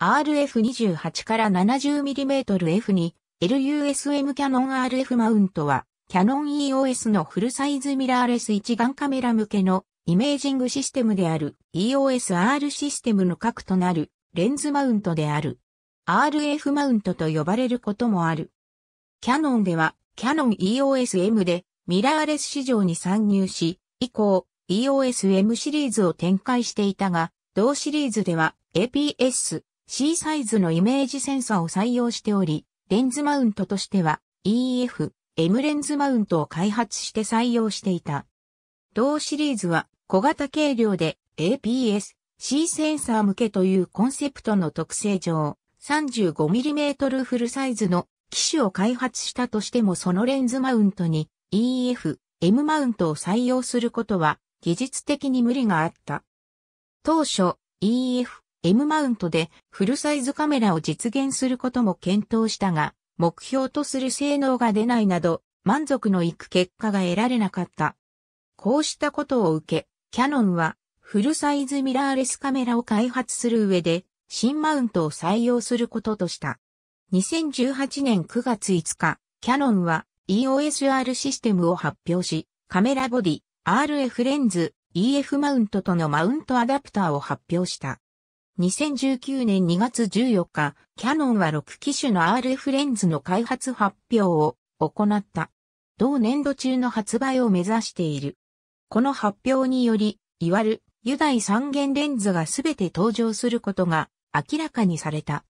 RF28 から 70mmF2、LUSM キャノン RF マウントは、キャノン EOS のフルサイズミラーレス一眼カメラ向けのイメージングシステムである EOS-R システムの核となるレンズマウントである。RF マウントと呼ばれることもある。キャノンでは、キャノン EOS-M でミラーレス市場に参入し、以降、EOS-M シリーズを展開していたが、同シリーズでは APS C サイズのイメージセンサを採用しており、レンズマウントとしては EF、M レンズマウントを開発して採用していた。同シリーズは小型軽量で APS、C センサー向けというコンセプトの特性上、35mm フルサイズの機種を開発したとしてもそのレンズマウントに EF、M マウントを採用することは技術的に無理があった。当初 EF、M マウントでフルサイズカメラを実現することも検討したが、目標とする性能が出ないなど、満足のいく結果が得られなかった。こうしたことを受け、キャノンはフルサイズミラーレスカメラを開発する上で、新マウントを採用することとした。2018年9月5日、キャノンは EOSR システムを発表し、カメラボディ、RF レンズ、EF マウントとのマウントアダプターを発表した。2019年2月14日、キャノンは6機種の RF レンズの開発発表を行った。同年度中の発売を目指している。この発表により、いわゆるユダイ三元レンズがすべて登場することが明らかにされた。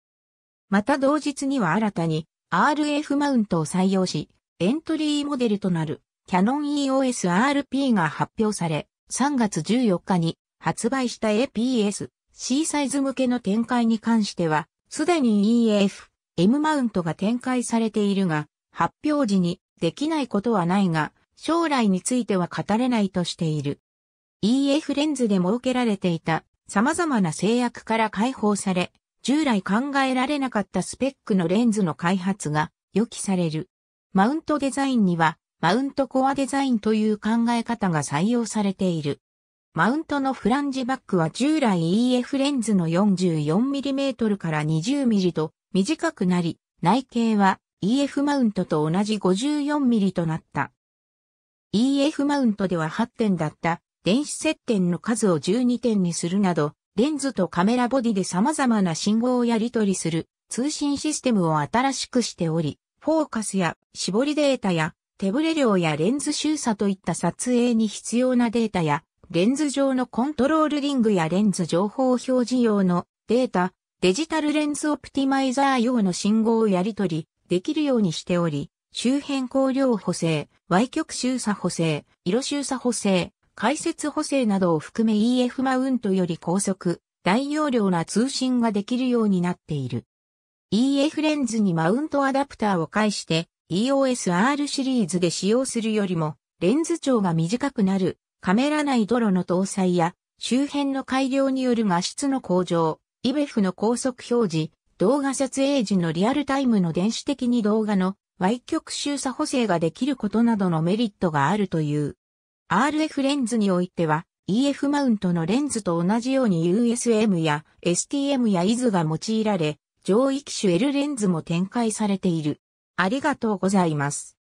また同日には新たに RF マウントを採用し、エントリーモデルとなるキャノン EOS RP が発表され、3月14日に発売した APS C サイズ向けの展開に関しては、すでに EF、M マウントが展開されているが、発表時にできないことはないが、将来については語れないとしている。EF レンズで設けられていた様々な制約から解放され、従来考えられなかったスペックのレンズの開発が予期される。マウントデザインには、マウントコアデザインという考え方が採用されている。マウントのフランジバックは従来 EF レンズの 44mm から 20mm と短くなり、内径は EF マウントと同じ 54mm となった。EF マウントでは8点だった電子接点の数を12点にするなど、レンズとカメラボディで様々な信号をやり取りする通信システムを新しくしており、フォーカスや絞りデータや手ぶれ量やレンズ収差といった撮影に必要なデータやレンズ上のコントロールリングやレンズ情報表示用のデータ、デジタルレンズオプティマイザー用の信号をやり取りできるようにしており、周辺光量補正、Y 極周差補正、色周差補正、解説補正などを含め EF マウントより高速、大容量な通信ができるようになっている。EF レンズにマウントアダプターを介して EOS R シリーズで使用するよりもレンズ長が短くなるカメラ内泥の搭載や、周辺の改良による画質の向上、イベフの高速表示、動画撮影時のリアルタイムの電子的に動画の歪曲周差補正ができることなどのメリットがあるという。RF レンズにおいては、EF マウントのレンズと同じように USM や STM や IS が用いられ、上位機種 L レンズも展開されている。ありがとうございます。